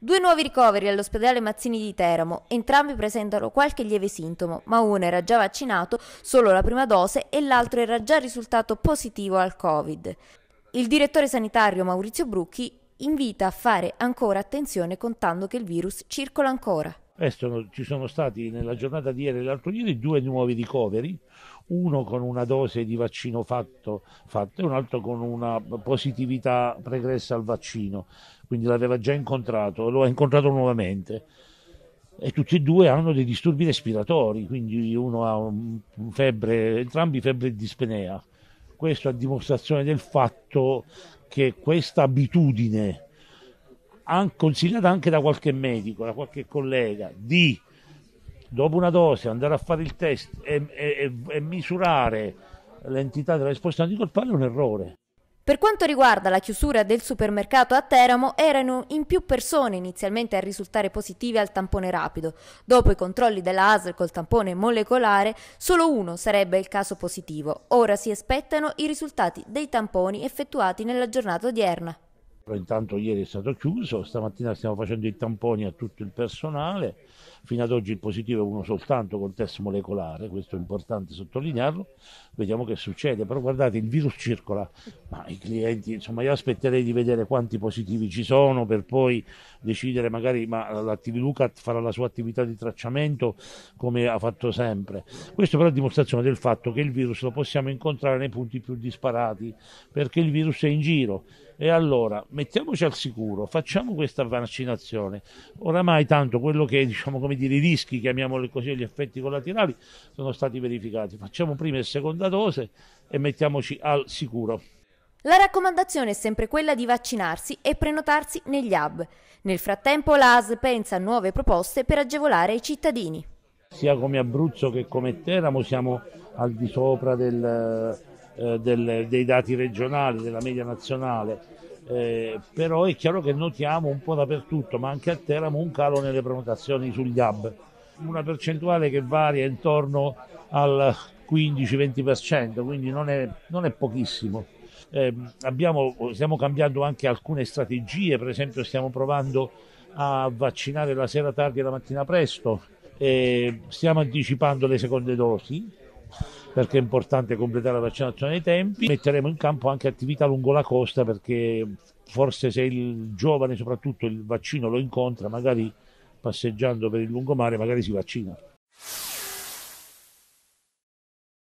Due nuovi ricoveri all'ospedale Mazzini di Teramo, entrambi presentano qualche lieve sintomo, ma uno era già vaccinato solo la prima dose e l'altro era già risultato positivo al Covid. Il direttore sanitario Maurizio Brucchi invita a fare ancora attenzione contando che il virus circola ancora. Eh, sono, ci sono stati nella giornata di ieri e l'altro ieri due nuovi ricoveri, uno con una dose di vaccino fatto, fatto e un altro con una positività pregressa al vaccino, quindi l'aveva già incontrato, lo ha incontrato nuovamente e tutti e due hanno dei disturbi respiratori, quindi uno ha febbre, entrambi febbre e dispnea. Questo a dimostrazione del fatto che questa abitudine, consigliata anche da qualche medico, da qualche collega, di dopo una dose andare a fare il test e, e, e misurare l'entità della risposta anticorpale è un errore. Per quanto riguarda la chiusura del supermercato a Teramo, erano in più persone inizialmente a risultare positive al tampone rapido. Dopo i controlli della ASL col tampone molecolare, solo uno sarebbe il caso positivo. Ora si aspettano i risultati dei tamponi effettuati nella giornata odierna intanto ieri è stato chiuso, stamattina stiamo facendo i tamponi a tutto il personale, fino ad oggi il positivo è uno soltanto col test molecolare, questo è importante sottolinearlo, vediamo che succede, però guardate il virus circola, ma i clienti, insomma io aspetterei di vedere quanti positivi ci sono per poi decidere magari ma l'Lucat farà la sua attività di tracciamento come ha fatto sempre, questo però è dimostrazione del fatto che il virus lo possiamo incontrare nei punti più disparati perché il virus è in giro e allora mettiamoci al sicuro, facciamo questa vaccinazione. Oramai tanto quello che diciamo come dire i rischi, chiamiamoli così, gli effetti collaterali sono stati verificati. Facciamo prima e seconda dose e mettiamoci al sicuro. La raccomandazione è sempre quella di vaccinarsi e prenotarsi negli hub. Nel frattempo l'AS pensa a nuove proposte per agevolare i cittadini. Sia come Abruzzo che come Teramo siamo al di sopra del eh, del, dei dati regionali, della media nazionale, eh, però è chiaro che notiamo un po' dappertutto, ma anche a Teramo, un calo nelle prenotazioni sugli hub, una percentuale che varia intorno al 15-20%, quindi non è, non è pochissimo. Eh, abbiamo, stiamo cambiando anche alcune strategie, per esempio stiamo provando a vaccinare la sera tardi e la mattina presto, eh, stiamo anticipando le seconde dosi perché è importante completare la vaccinazione ai tempi. Metteremo in campo anche attività lungo la costa perché forse se il giovane soprattutto il vaccino lo incontra, magari passeggiando per il lungomare, magari si vaccina.